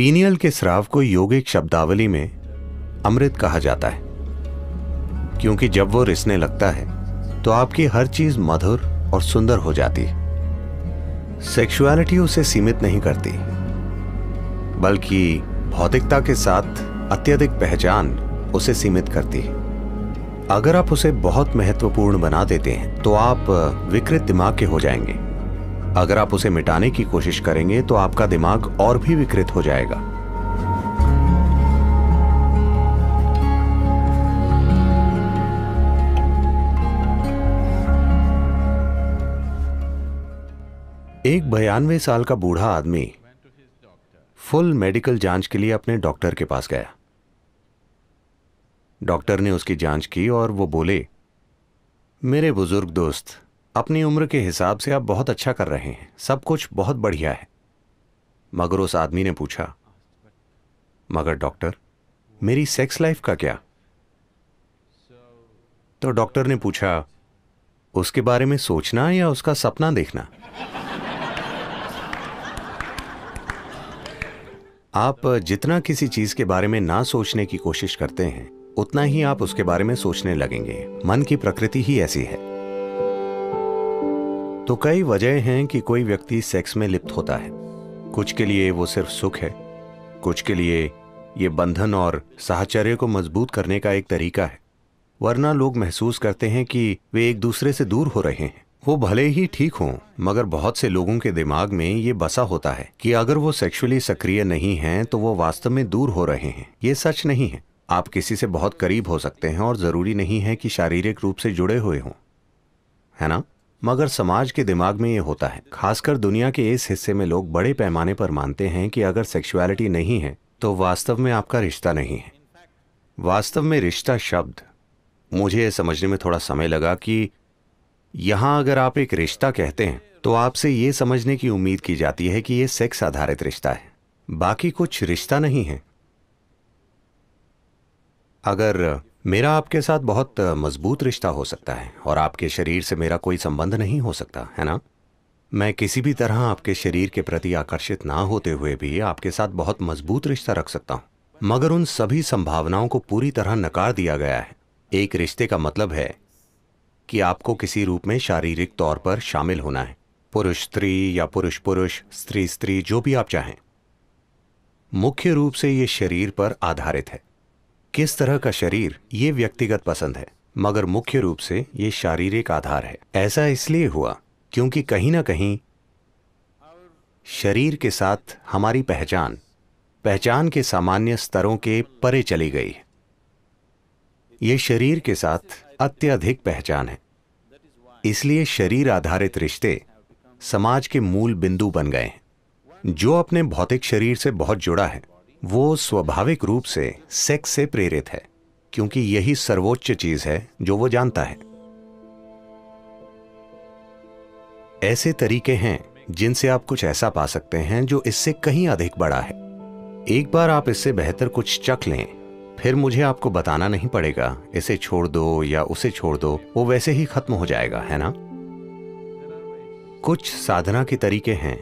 pineal के श्राव को योगिक शब्दावली में अमृत कहा जाता है क्योंकि जब वो रिसने लगता है तो आपकी हर चीज मधुर और सुंदर हो जाती है सेक्सुअलिटी उसे सीमित नहीं करती बल्कि भौतिकता के साथ अत्यधिक पहचान उसे सीमित करती है अगर आप उसे बहुत महत्वपूर्ण बना देते हैं तो आप विकृत दिमाग के हो जाएंगे अगर आप उसे मिटाने की कोशिश करेंगे तो आपका दिमाग और भी विकृत हो जाएगा एक बयानवे साल का बूढ़ा आदमी फुल मेडिकल जांच के लिए अपने डॉक्टर के पास गया डॉक्टर ने उसकी जांच की और वो बोले मेरे बुजुर्ग दोस्त अपनी उम्र के हिसाब से आप बहुत अच्छा कर रहे हैं सब कुछ बहुत बढ़िया है मगर उस आदमी ने पूछा मगर डॉक्टर मेरी सेक्स लाइफ का क्या तो डॉक्टर ने पूछा उसके बारे में सोचना या उसका सपना देखना आप जितना किसी चीज के बारे में ना सोचने की कोशिश करते हैं उतना ही आप उसके बारे में सोचने लगेंगे मन की प्रकृति ही ऐसी है तो कई वजह हैं कि कोई व्यक्ति सेक्स में लिप्त होता है कुछ के लिए वो सिर्फ सुख है कुछ के लिए ये बंधन और साहचर्य को मजबूत करने का एक तरीका है वरना लोग महसूस करते हैं कि वे एक दूसरे से दूर हो रहे हैं वो भले ही ठीक हों मगर बहुत से लोगों के दिमाग में ये बसा होता है कि अगर वो सेक्सुअली सक्रिय नहीं हैं तो वो वास्तव में दूर हो रहे हैं ये सच नहीं है आप किसी से बहुत करीब हो सकते हैं और ज़रूरी नहीं है कि शारीरिक रूप से जुड़े हुए हों है ना मगर समाज के दिमाग में ये होता है खासकर दुनिया के इस हिस्से में लोग बड़े पैमाने पर मानते हैं कि अगर सेक्सुअलिटी नहीं है तो वास्तव में आपका रिश्ता नहीं है वास्तव में रिश्ता शब्द मुझे समझने में थोड़ा समय लगा कि यहां अगर आप एक रिश्ता कहते हैं तो आपसे ये समझने की उम्मीद की जाती है कि यह सेक्स आधारित रिश्ता है बाकी कुछ रिश्ता नहीं है अगर मेरा आपके साथ बहुत मजबूत रिश्ता हो सकता है और आपके शरीर से मेरा कोई संबंध नहीं हो सकता है ना मैं किसी भी तरह आपके शरीर के प्रति आकर्षित ना होते हुए भी आपके साथ बहुत मजबूत रिश्ता रख सकता हूँ मगर उन सभी संभावनाओं को पूरी तरह नकार दिया गया है एक रिश्ते का मतलब है कि आपको किसी रूप में शारीरिक तौर पर शामिल होना है पुरुष स्त्री या पुरुष पुरुष स्त्री स्त्री जो भी आप चाहें मुख्य रूप से ये शरीर पर आधारित है किस तरह का शरीर ये व्यक्तिगत पसंद है मगर मुख्य रूप से ये शारीरिक आधार है ऐसा इसलिए हुआ क्योंकि कहीं ना कहीं शरीर के साथ हमारी पहचान पहचान के सामान्य स्तरों के परे चली गई है ये शरीर के साथ अत्यधिक पहचान है इसलिए शरीर आधारित रिश्ते समाज के मूल बिंदु बन गए हैं जो अपने भौतिक शरीर से बहुत जुड़ा है वो स्वाभाविक रूप से सेक्स से प्रेरित है क्योंकि यही सर्वोच्च चीज है जो वो जानता है ऐसे तरीके हैं जिनसे आप कुछ ऐसा पा सकते हैं जो इससे कहीं अधिक बड़ा है एक बार आप इससे बेहतर कुछ चख लें फिर मुझे आपको बताना नहीं पड़ेगा इसे छोड़ दो या उसे छोड़ दो वो वैसे ही खत्म हो जाएगा है ना कुछ साधना के तरीके हैं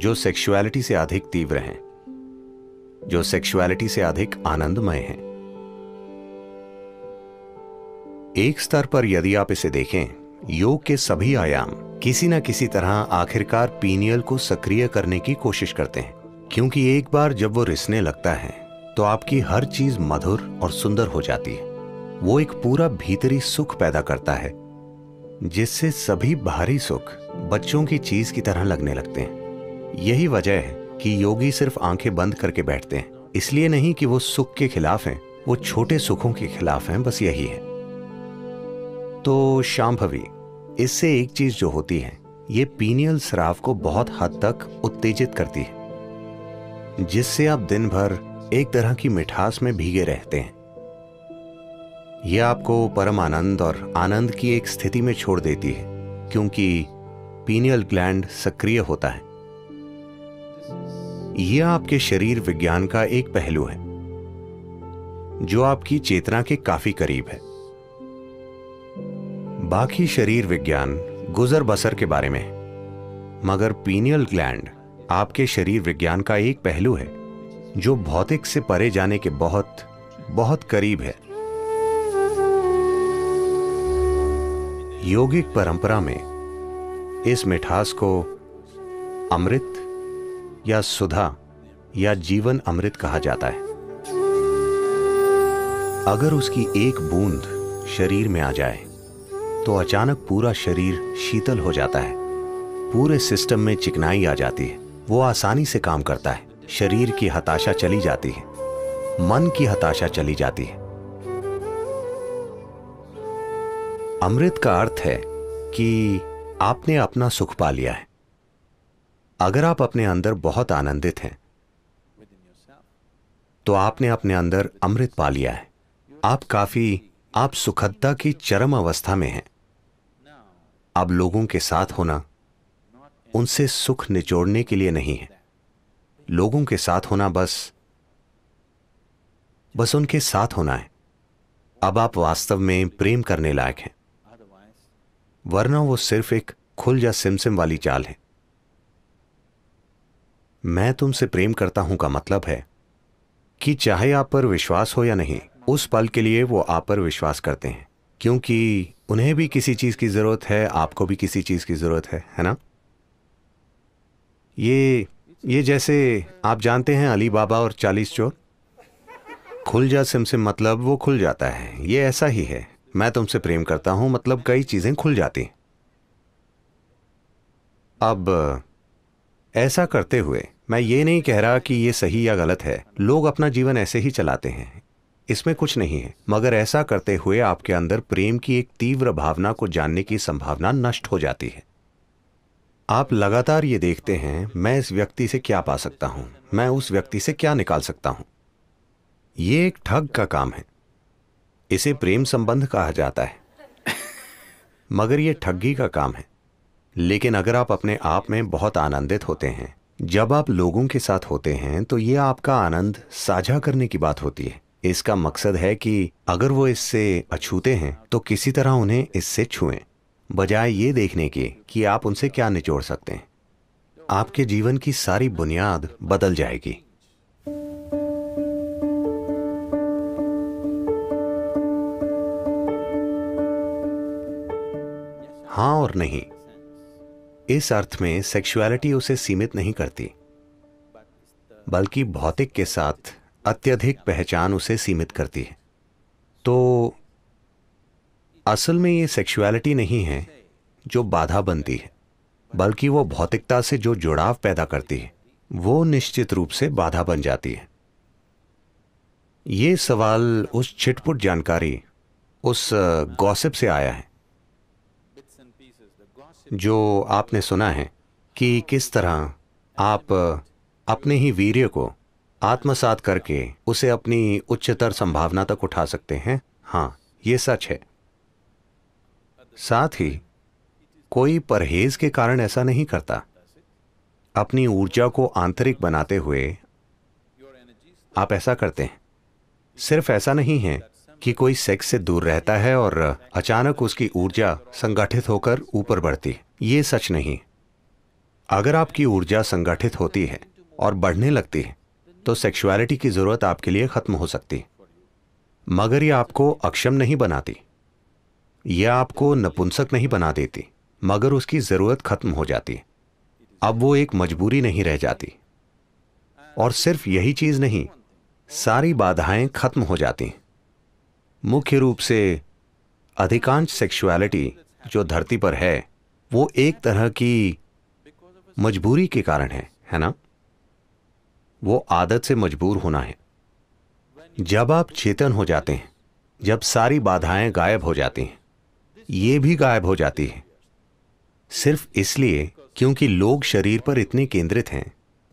जो सेक्सुअलिटी से अधिक तीव्र हैं जो सेक्सुअलिटी से अधिक आनंदमय हैं एक स्तर पर यदि आप इसे देखें योग के सभी आयाम किसी ना किसी तरह आखिरकार पीनियल को सक्रिय करने की कोशिश करते हैं क्योंकि एक बार जब वो रिसने लगता है तो आपकी हर चीज मधुर और सुंदर हो जाती है वो एक पूरा भीतरी सुख पैदा करता है जिससे सभी बाहरी सुख बच्चों की चीज की तरह लगने लगते हैं यही वजह है कि योगी सिर्फ आंखें बंद करके बैठते हैं इसलिए नहीं कि वो सुख के खिलाफ हैं वो छोटे सुखों के खिलाफ हैं बस यही है तो शाम्भवी इससे एक चीज जो होती है ये पीनियल श्राव को बहुत हद तक उत्तेजित करती है जिससे आप दिन भर एक तरह की मिठास में भीगे रहते हैं यह आपको परम आनंद और आनंद की एक स्थिति में छोड़ देती है क्योंकि पीनियल ग्लैंड सक्रिय होता है यह आपके शरीर विज्ञान का एक पहलू है जो आपकी चेतना के काफी करीब है बाकी शरीर विज्ञान गुजर बसर के बारे में है मगर पीनियल ग्लैंड आपके शरीर विज्ञान का एक पहलू है जो भौतिक से परे जाने के बहुत बहुत करीब है योगिक परंपरा में इस मिठास को अमृत या सुधा या जीवन अमृत कहा जाता है अगर उसकी एक बूंद शरीर में आ जाए तो अचानक पूरा शरीर शीतल हो जाता है पूरे सिस्टम में चिकनाई आ जाती है वो आसानी से काम करता है शरीर की हताशा चली जाती है मन की हताशा चली जाती है अमृत का अर्थ है कि आपने अपना सुख पा लिया है अगर आप अपने अंदर बहुत आनंदित हैं तो आपने अपने अंदर अमृत पा लिया है आप काफी आप सुखदता की चरम अवस्था में हैं अब लोगों के साथ होना उनसे सुख निचोड़ने के लिए नहीं है लोगों के साथ होना बस बस उनके साथ होना है अब आप वास्तव में प्रेम करने लायक हैं वरना वो सिर्फ एक खुल या सिमसिम वाली चाल है मैं तुमसे प्रेम करता हूं का मतलब है कि चाहे आप पर विश्वास हो या नहीं उस पल के लिए वो आप पर विश्वास करते हैं क्योंकि उन्हें भी किसी चीज़ की ज़रूरत है आपको भी किसी चीज़ की ज़रूरत है है ना ये ये जैसे आप जानते हैं अली बाबा और चालीस चोर खुल जा सिम सिम मतलब वो खुल जाता है ये ऐसा ही है मैं तुमसे प्रेम करता हूं मतलब कई चीज़ें खुल जाती अब ऐसा करते हुए मैं ये नहीं कह रहा कि ये सही या गलत है लोग अपना जीवन ऐसे ही चलाते हैं इसमें कुछ नहीं है मगर ऐसा करते हुए आपके अंदर प्रेम की एक तीव्र भावना को जानने की संभावना नष्ट हो जाती है आप लगातार ये देखते हैं मैं इस व्यक्ति से क्या पा सकता हूं मैं उस व्यक्ति से क्या निकाल सकता हूं ये एक ठग का काम है इसे प्रेम संबंध कहा जाता है मगर यह ठगी का काम है लेकिन अगर आप अपने आप में बहुत आनंदित होते हैं जब आप लोगों के साथ होते हैं तो ये आपका आनंद साझा करने की बात होती है इसका मकसद है कि अगर वो इससे अछूते हैं तो किसी तरह उन्हें इससे छुएं बजाय ये देखने के कि आप उनसे क्या निचोड़ सकते हैं आपके जीवन की सारी बुनियाद बदल जाएगी हाँ और नहीं इस अर्थ में सेक्सुअलिटी उसे सीमित नहीं करती बल्कि भौतिक के साथ अत्यधिक पहचान उसे सीमित करती है तो असल में ये सेक्सुअलिटी नहीं है जो बाधा बनती है बल्कि वो भौतिकता से जो जुड़ाव पैदा करती है वो निश्चित रूप से बाधा बन जाती है ये सवाल उस छिटपुट जानकारी उस गॉसिप से आया है जो आपने सुना है कि किस तरह आप अपने ही वीर्य को आत्मसात करके उसे अपनी उच्चतर संभावना तक उठा सकते हैं हाँ ये सच है साथ ही कोई परहेज के कारण ऐसा नहीं करता अपनी ऊर्जा को आंतरिक बनाते हुए आप ऐसा करते हैं सिर्फ ऐसा नहीं है कि कोई सेक्स से दूर रहता है और अचानक उसकी ऊर्जा संगठित होकर ऊपर बढ़ती ये सच नहीं अगर आपकी ऊर्जा संगठित होती है और बढ़ने लगती है तो सेक्सुअलिटी की ज़रूरत आपके लिए ख़त्म हो सकती मगर यह आपको अक्षम नहीं बनाती यह आपको नपुंसक नहीं बना देती मगर उसकी ज़रूरत ख़त्म हो जाती अब वो एक मजबूरी नहीं रह जाती और सिर्फ यही चीज़ नहीं सारी बाधाएं ख़त्म हो जाती हैं मुख्य रूप से अधिकांश सेक्सुअलिटी जो धरती पर है वो एक तरह की मजबूरी के कारण है है ना वो आदत से मजबूर होना है जब आप चेतन हो जाते हैं जब सारी बाधाएं गायब हो जाती हैं ये भी गायब हो जाती है सिर्फ इसलिए क्योंकि लोग शरीर पर इतने केंद्रित हैं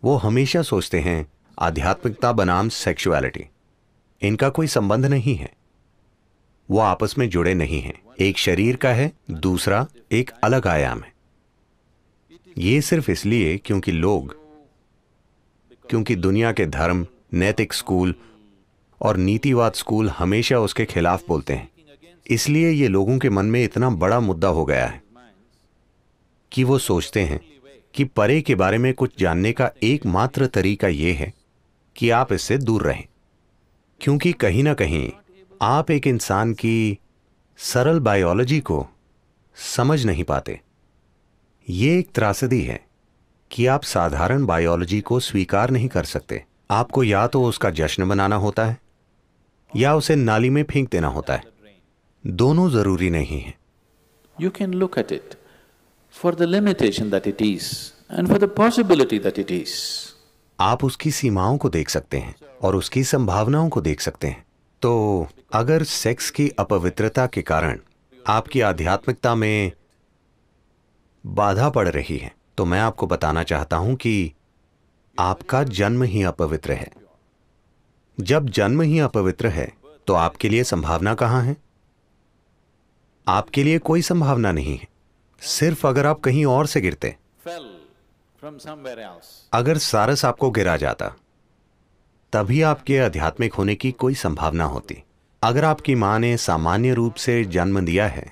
वो हमेशा सोचते हैं आध्यात्मिकता बनाम सेक्सुअलिटी इनका कोई संबंध नहीं है वो आपस में जुड़े नहीं हैं एक शरीर का है दूसरा एक अलग आयाम है ये सिर्फ इसलिए क्योंकि लोग क्योंकि दुनिया के धर्म नैतिक स्कूल और नीतिवाद स्कूल हमेशा उसके खिलाफ बोलते हैं इसलिए ये लोगों के मन में इतना बड़ा मुद्दा हो गया है कि वो सोचते हैं कि परे के बारे में कुछ जानने का एकमात्र तरीका यह है कि आप इससे दूर रहें क्योंकि कहीं ना कहीं आप एक इंसान की सरल बायोलॉजी को समझ नहीं पाते ये एक त्रासदी है कि आप साधारण बायोलॉजी को स्वीकार नहीं कर सकते आपको या तो उसका जश्न बनाना होता है या उसे नाली में फेंक देना होता है दोनों जरूरी नहीं है you can look at it for the limitation that it is and for the possibility that it is आप उसकी सीमाओं को देख सकते हैं और उसकी संभावनाओं को देख सकते हैं तो अगर सेक्स की अपवित्रता के कारण आपकी आध्यात्मिकता में बाधा पड़ रही है तो मैं आपको बताना चाहता हूं कि आपका जन्म ही अपवित्र है जब जन्म ही अपवित्र है तो आपके लिए संभावना कहां है आपके लिए कोई संभावना नहीं है सिर्फ अगर आप कहीं और से गिरते अगर सारस आपको गिरा जाता तभी आपके आध्यात्मिक होने की कोई संभावना होती अगर आपकी मां ने सामान्य रूप से जन्म दिया है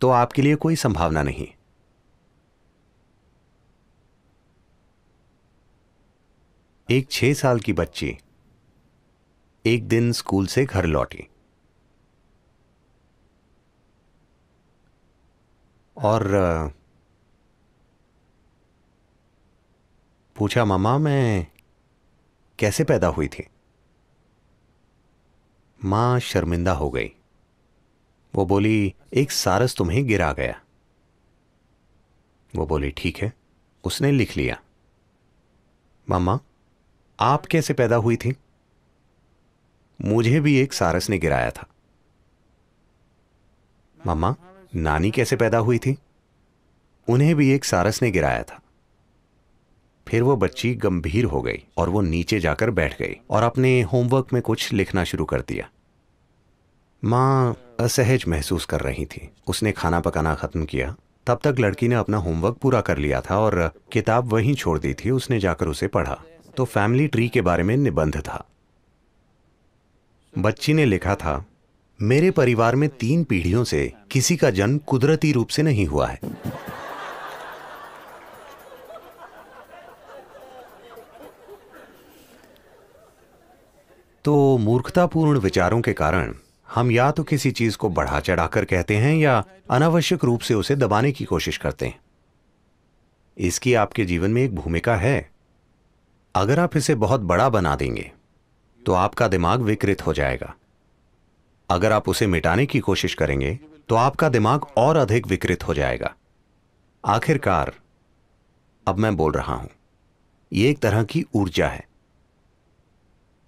तो आपके लिए कोई संभावना नहीं एक छह साल की बच्ची एक दिन स्कूल से घर लौटी और पूछा मामा मैं कैसे पैदा हुई थी मां शर्मिंदा हो गई वो बोली एक सारस तुम्हें गिरा गया वो बोली ठीक है उसने लिख लिया मामा आप कैसे पैदा हुई थी मुझे भी एक सारस ने गिराया था मामा नानी कैसे पैदा हुई थी उन्हें भी एक सारस ने गिराया था फिर वो बच्ची गंभीर हो गई और वो नीचे जाकर बैठ गई और अपने होमवर्क में कुछ लिखना शुरू कर दिया माँ असहज महसूस कर रही थी उसने खाना पकाना ख़त्म किया तब तक लड़की ने अपना होमवर्क पूरा कर लिया था और किताब वहीं छोड़ दी थी उसने जाकर उसे पढ़ा तो फैमिली ट्री के बारे में निबंध था बच्ची ने लिखा था मेरे परिवार में तीन पीढ़ियों से किसी का जन्म कुदरती रूप से नहीं हुआ है तो मूर्खतापूर्ण विचारों के कारण हम या तो किसी चीज को बढ़ा चढ़ाकर कहते हैं या अनावश्यक रूप से उसे दबाने की कोशिश करते हैं इसकी आपके जीवन में एक भूमिका है अगर आप इसे बहुत बड़ा बना देंगे तो आपका दिमाग विकृत हो जाएगा अगर आप उसे मिटाने की कोशिश करेंगे तो आपका दिमाग और अधिक विकृत हो जाएगा आखिरकार अब मैं बोल रहा हूं यह एक तरह की ऊर्जा है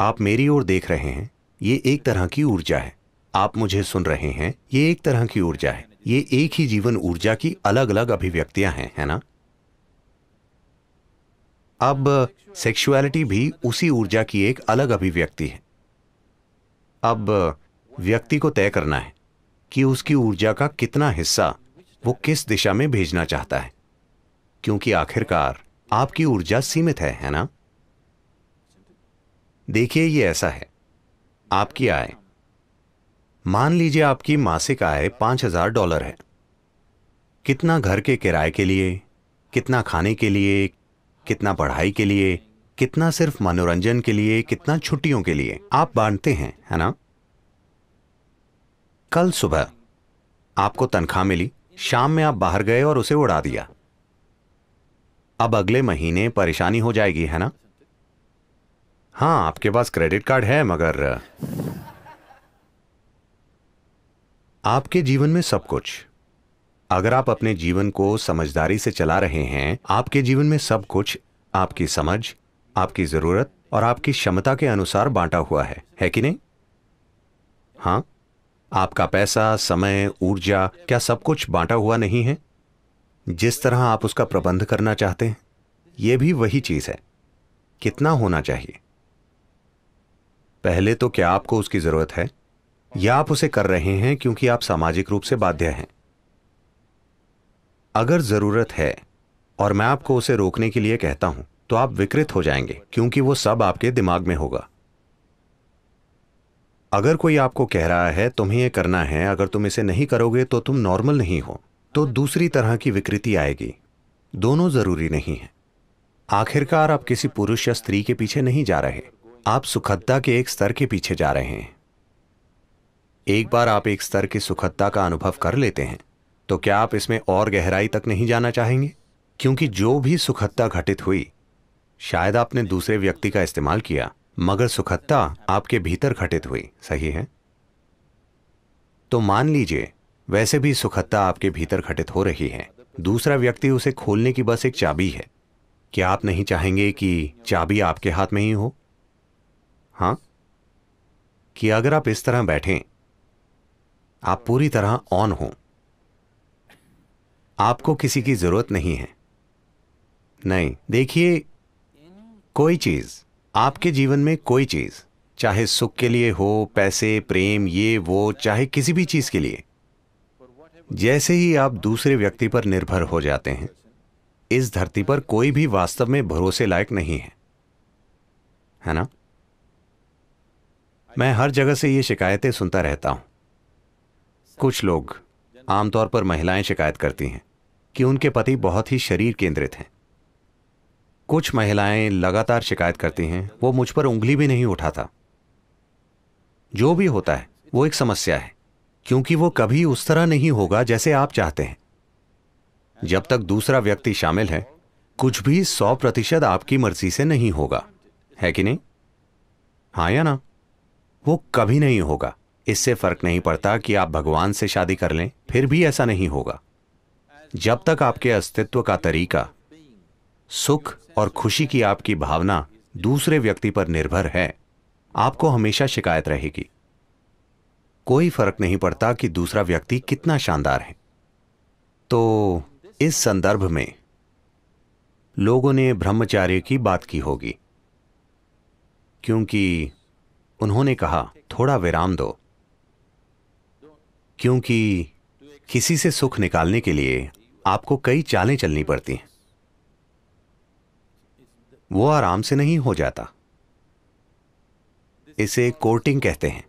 आप मेरी ओर देख रहे हैं ये एक तरह की ऊर्जा है आप मुझे सुन रहे हैं ये एक तरह की ऊर्जा है ये एक ही जीवन ऊर्जा की अलग अलग अभिव्यक्तियां हैं है ना अब सेक्सुअलिटी भी उसी ऊर्जा की एक अलग अभिव्यक्ति है अब व्यक्ति को तय करना है कि उसकी ऊर्जा का कितना हिस्सा वो किस दिशा में भेजना चाहता है क्योंकि आखिरकार आपकी ऊर्जा सीमित है है ना देखिए ये ऐसा है आपकी आय मान लीजिए आपकी मासिक आय पांच हजार डॉलर है कितना घर के किराए के लिए कितना खाने के लिए कितना पढ़ाई के लिए कितना सिर्फ मनोरंजन के लिए कितना छुट्टियों के लिए आप बांटते हैं है ना कल सुबह आपको तनख्वाह मिली शाम में आप बाहर गए और उसे उड़ा दिया अब अगले महीने परेशानी हो जाएगी है ना हाँ आपके पास क्रेडिट कार्ड है मगर आपके जीवन में सब कुछ अगर आप अपने जीवन को समझदारी से चला रहे हैं आपके जीवन में सब कुछ आपकी समझ आपकी जरूरत और आपकी क्षमता के अनुसार बांटा हुआ है है कि नहीं हाँ आपका पैसा समय ऊर्जा क्या सब कुछ बांटा हुआ नहीं है जिस तरह आप उसका प्रबंध करना चाहते हैं यह भी वही चीज है कितना होना चाहिए पहले तो क्या आपको उसकी जरूरत है या आप उसे कर रहे हैं क्योंकि आप सामाजिक रूप से बाध्य हैं अगर जरूरत है और मैं आपको उसे रोकने के लिए कहता हूं तो आप विकृत हो जाएंगे क्योंकि वो सब आपके दिमाग में होगा अगर कोई आपको कह रहा है तुम्हें यह करना है अगर तुम इसे नहीं करोगे तो तुम नॉर्मल नहीं हो तो दूसरी तरह की विकृति आएगी दोनों जरूरी नहीं है आखिरकार आप किसी पुरुष या स्त्री के पीछे नहीं जा रहे आप सुखदता के एक स्तर के पीछे जा रहे हैं एक बार आप एक स्तर की सुखदता का अनुभव कर लेते हैं तो क्या आप इसमें और गहराई तक नहीं जाना चाहेंगे क्योंकि जो भी सुखदता घटित हुई शायद आपने दूसरे व्यक्ति का इस्तेमाल किया मगर सुखदता आपके भीतर घटित हुई सही है तो मान लीजिए वैसे भी सुखदता आपके भीतर घटित हो रही है दूसरा व्यक्ति उसे खोलने की बस एक चाबी है क्या आप नहीं चाहेंगे कि चाबी आपके हाथ में ही हो हां कि अगर आप इस तरह बैठें आप पूरी तरह ऑन हो आपको किसी की जरूरत नहीं है नहीं देखिए कोई चीज आपके जीवन में कोई चीज चाहे सुख के लिए हो पैसे प्रेम ये वो चाहे किसी भी चीज के लिए जैसे ही आप दूसरे व्यक्ति पर निर्भर हो जाते हैं इस धरती पर कोई भी वास्तव में भरोसे लायक नहीं है है ना मैं हर जगह से ये शिकायतें सुनता रहता हूं कुछ लोग आमतौर पर महिलाएं शिकायत करती हैं कि उनके पति बहुत ही शरीर केंद्रित हैं कुछ महिलाएं लगातार शिकायत करती हैं वो मुझ पर उंगली भी नहीं उठाता जो भी होता है वो एक समस्या है क्योंकि वो कभी उस तरह नहीं होगा जैसे आप चाहते हैं जब तक दूसरा व्यक्ति शामिल है कुछ भी सौ प्रतिशत आपकी मर्जी से नहीं होगा है कि नहीं हाँ या ना वो कभी नहीं होगा इससे फर्क नहीं पड़ता कि आप भगवान से शादी कर लें फिर भी ऐसा नहीं होगा जब तक आपके अस्तित्व का तरीका सुख और खुशी की आपकी भावना दूसरे व्यक्ति पर निर्भर है आपको हमेशा शिकायत रहेगी कोई फर्क नहीं पड़ता कि दूसरा व्यक्ति कितना शानदार है तो इस संदर्भ में लोगों ने ब्रह्मचार्य की बात की होगी क्योंकि उन्होंने कहा थोड़ा विराम दो क्योंकि किसी से सुख निकालने के लिए आपको कई चालें चलनी पड़ती हैं वो आराम से नहीं हो जाता इसे कोर्टिंग कहते हैं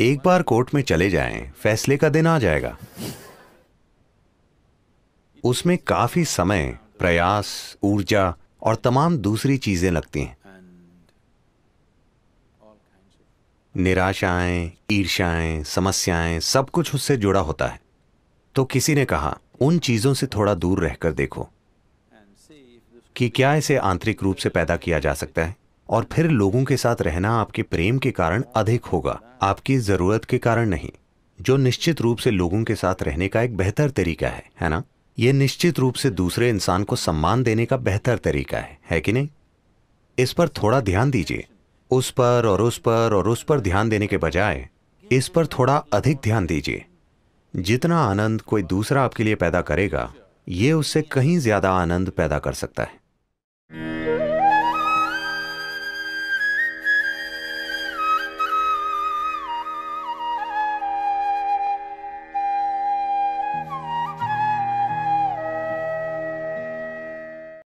एक बार कोर्ट में चले जाएं, फैसले का दिन आ जाएगा उसमें काफी समय प्रयास ऊर्जा और तमाम दूसरी चीजें लगती हैं निराशाएं ईर्ष्याएं समस्याएं सब कुछ उससे जुड़ा होता है तो किसी ने कहा उन चीजों से थोड़ा दूर रहकर देखो कि क्या इसे आंतरिक रूप से पैदा किया जा सकता है और फिर लोगों के साथ रहना आपके प्रेम के कारण अधिक होगा आपकी जरूरत के कारण नहीं जो निश्चित रूप से लोगों के साथ रहने का एक बेहतर तरीका है है ना ये निश्चित रूप से दूसरे इंसान को सम्मान देने का बेहतर तरीका है है कि नहीं इस पर थोड़ा ध्यान दीजिए उस पर और उस पर और उस पर ध्यान देने के बजाय इस पर थोड़ा अधिक ध्यान दीजिए जितना आनंद कोई दूसरा आपके लिए पैदा करेगा ये उससे कहीं ज्यादा आनंद पैदा कर सकता है